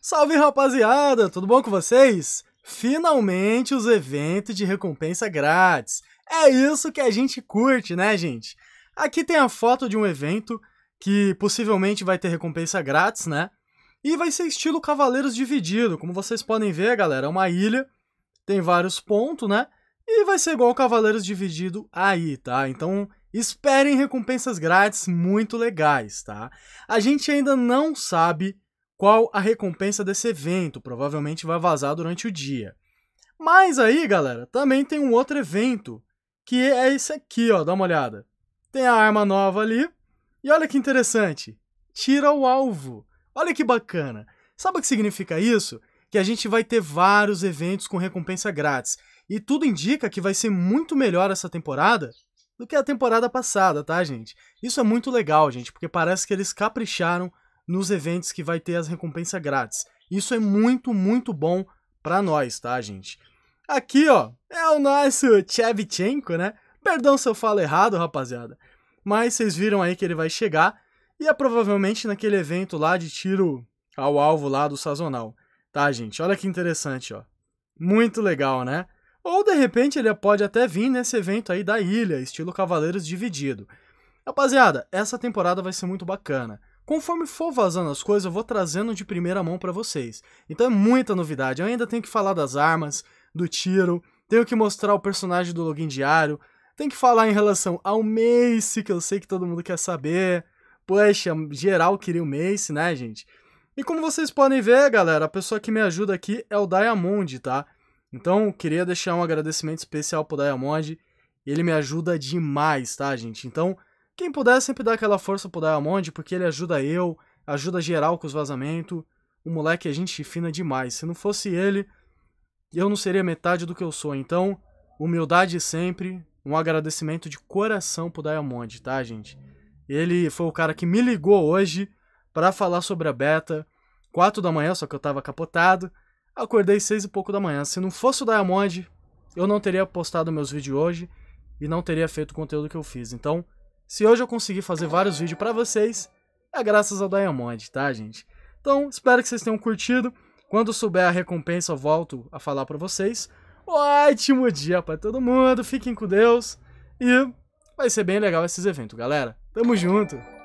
Salve rapaziada, tudo bom com vocês? Finalmente os eventos de recompensa grátis. É isso que a gente curte, né, gente? Aqui tem a foto de um evento que possivelmente vai ter recompensa grátis, né? E vai ser estilo Cavaleiros Dividido, como vocês podem ver, galera, é uma ilha, tem vários pontos, né? E vai ser igual Cavaleiros Dividido aí, tá? Então, esperem recompensas grátis muito legais, tá? A gente ainda não sabe qual a recompensa desse evento. Provavelmente vai vazar durante o dia. Mas aí, galera, também tem um outro evento, que é esse aqui, ó, dá uma olhada. Tem a arma nova ali, e olha que interessante, tira o alvo. Olha que bacana. Sabe o que significa isso? Que a gente vai ter vários eventos com recompensa grátis. E tudo indica que vai ser muito melhor essa temporada do que a temporada passada, tá, gente? Isso é muito legal, gente, porque parece que eles capricharam nos eventos que vai ter as recompensas grátis. Isso é muito, muito bom para nós, tá, gente? Aqui, ó, é o nosso Chevchenko, né? Perdão se eu falo errado, rapaziada. Mas vocês viram aí que ele vai chegar e é provavelmente naquele evento lá de tiro ao alvo lá do sazonal. Tá, gente? Olha que interessante, ó. Muito legal, né? Ou de repente ele pode até vir nesse evento aí da ilha, estilo Cavaleiros Dividido. Rapaziada, essa temporada vai ser muito bacana. Conforme for vazando as coisas, eu vou trazendo de primeira mão para vocês. Então é muita novidade. Eu ainda tenho que falar das armas, do tiro, tenho que mostrar o personagem do login diário, tenho que falar em relação ao Mace, que eu sei que todo mundo quer saber. Poxa, é geral queria o Mace, né, gente? E como vocês podem ver, galera, a pessoa que me ajuda aqui é o Diamond, tá? Então, queria deixar um agradecimento especial pro Diamond. Ele me ajuda demais, tá, gente? Então, quem puder sempre dá aquela força pro Diamond, porque ele ajuda eu, ajuda geral com os vazamentos. O moleque é gente fina demais. Se não fosse ele, eu não seria metade do que eu sou. Então, humildade sempre, um agradecimento de coração pro Diamond, tá, gente? Ele foi o cara que me ligou hoje para falar sobre a beta. 4 da manhã, só que eu tava capotado. Acordei 6 e pouco da manhã. Se não fosse o Diamond, eu não teria postado meus vídeos hoje e não teria feito o conteúdo que eu fiz. Então, se hoje eu consegui fazer vários vídeos para vocês, é graças ao Diamond, tá, gente? Então, espero que vocês tenham curtido. Quando souber a recompensa, eu volto a falar para vocês. Ótimo dia para todo mundo, fiquem com Deus e vai ser bem legal esses eventos, galera. Tamo junto!